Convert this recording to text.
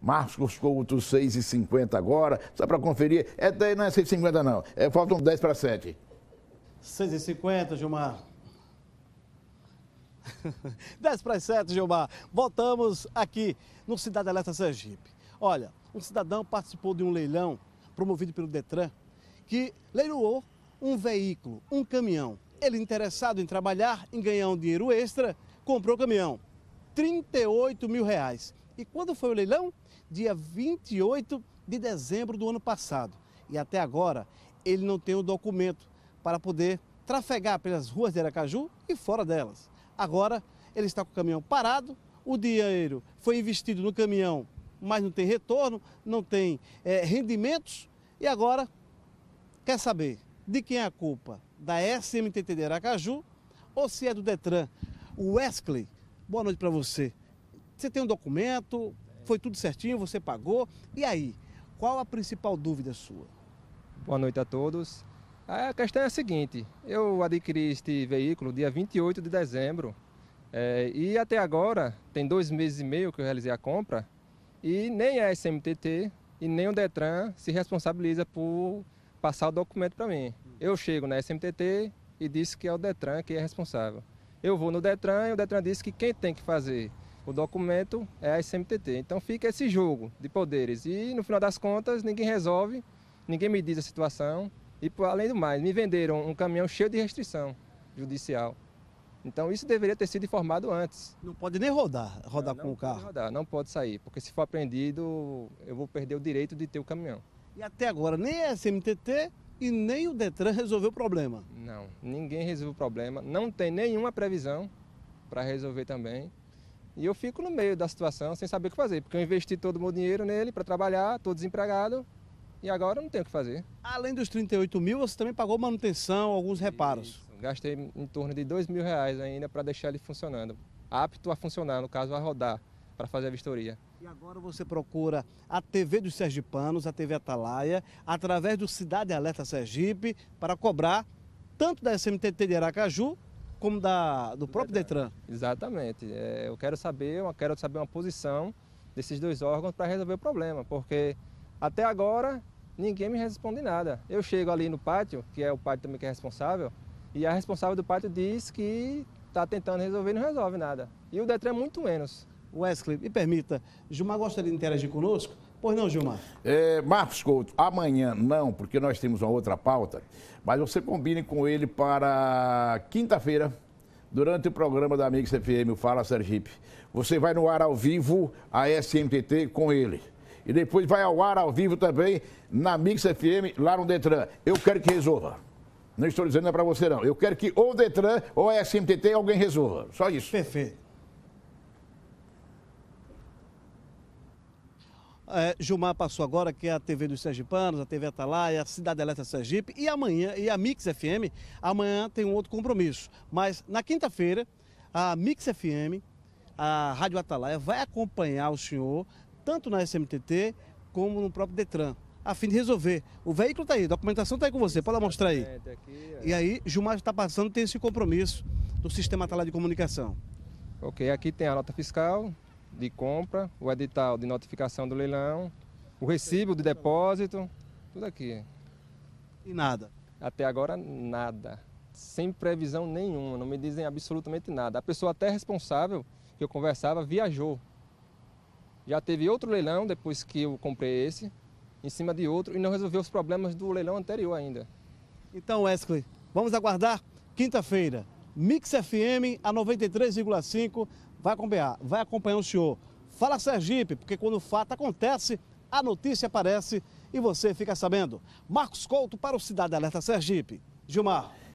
Marcos Couto 6,50 agora, só para conferir. É, não é 6,50 não, é, faltam 10 para 7. 6,50, Gilmar. 10 para 7, Gilmar. Voltamos aqui no Cidade Alerta Sergipe. Olha, um cidadão participou de um leilão promovido pelo Detran que leiloou um veículo, um caminhão. Ele, interessado em trabalhar, em ganhar um dinheiro extra, comprou o caminhão. 38 mil reais. E quando foi o leilão? dia 28 de dezembro do ano passado. E até agora ele não tem o documento para poder trafegar pelas ruas de Aracaju e fora delas. Agora ele está com o caminhão parado, o dinheiro foi investido no caminhão, mas não tem retorno, não tem é, rendimentos e agora quer saber de quem é a culpa? Da SMTT de Aracaju ou se é do Detran? Wesley, boa noite para você. Você tem um documento? Foi tudo certinho? Você pagou? E aí? Qual a principal dúvida sua? Boa noite a todos. A questão é a seguinte: eu adquiri este veículo dia 28 de dezembro é, e até agora tem dois meses e meio que eu realizei a compra e nem a SMTT e nem o Detran se responsabiliza por passar o documento para mim. Eu chego na SMTT e disse que é o Detran que é responsável. Eu vou no Detran e o Detran diz que quem tem que fazer o documento é a SMTT. Então fica esse jogo de poderes e no final das contas ninguém resolve, ninguém me diz a situação e além do mais, me venderam um caminhão cheio de restrição judicial. Então isso deveria ter sido informado antes. Não pode nem rodar, rodar não, com o carro. Rodar, não pode sair, porque se for apreendido, eu vou perder o direito de ter o caminhão. E até agora nem a SMTT e nem o Detran resolveu o problema. Não, ninguém resolveu o problema, não tem nenhuma previsão para resolver também. E eu fico no meio da situação sem saber o que fazer, porque eu investi todo o meu dinheiro nele para trabalhar, estou desempregado e agora não tenho o que fazer. Além dos 38 mil, você também pagou manutenção, alguns reparos? Isso. Gastei em torno de 2 mil reais ainda para deixar ele funcionando, apto a funcionar, no caso a rodar, para fazer a vistoria. E agora você procura a TV dos Sergipanos, a TV Atalaia, através do Cidade Alerta Sergipe, para cobrar tanto da SMTT de Aracaju como da, do próprio Detran. Exatamente. É, eu quero saber, eu quero saber uma posição desses dois órgãos para resolver o problema, porque até agora ninguém me responde nada. Eu chego ali no pátio, que é o pátio também que é responsável, e a responsável do pátio diz que está tentando resolver e não resolve nada. E o Detran é muito menos. Wesley, me permita, Gilmar gostaria de interagir conosco? Pois não, Gilmar. É, Marcos Couto, amanhã não, porque nós temos uma outra pauta, mas você combine com ele para quinta-feira, durante o programa da Amigos FM, o Fala Sergipe. Você vai no ar ao vivo, a SMTT, com ele. E depois vai ao ar ao vivo também na Mix FM, lá no Detran. Eu quero que resolva. Não estou dizendo é para você, não. Eu quero que ou o Detran ou a SMTT alguém resolva. Só isso. Perfeito. É, Gilmar passou agora, que é a TV dos Sergipanos, a TV Atalaia, a Cidade Elétrica Sergipe e amanhã, e a Mix FM, amanhã tem um outro compromisso. Mas na quinta-feira, a Mix FM, a Rádio Atalaia, vai acompanhar o senhor, tanto na SMTT como no próprio Detran, a fim de resolver. O veículo está aí, a documentação está aí com você, pode mostrar aí. É. E aí, Gilmar está passando, tem esse compromisso do Sistema Atalaia de Comunicação. Ok, aqui tem a nota fiscal, de compra, o edital de notificação do leilão, o recibo de depósito, tudo aqui. E nada? Até agora, nada. Sem previsão nenhuma, não me dizem absolutamente nada. A pessoa até responsável que eu conversava viajou. Já teve outro leilão depois que eu comprei esse, em cima de outro, e não resolveu os problemas do leilão anterior ainda. Então, Wesley, vamos aguardar quinta-feira. Mix FM a 93,5 vai acompanhar, vai acompanhar o senhor. Fala Sergipe, porque quando o fato acontece, a notícia aparece e você fica sabendo. Marcos Couto para o Cidade Alerta Sergipe. Gilmar.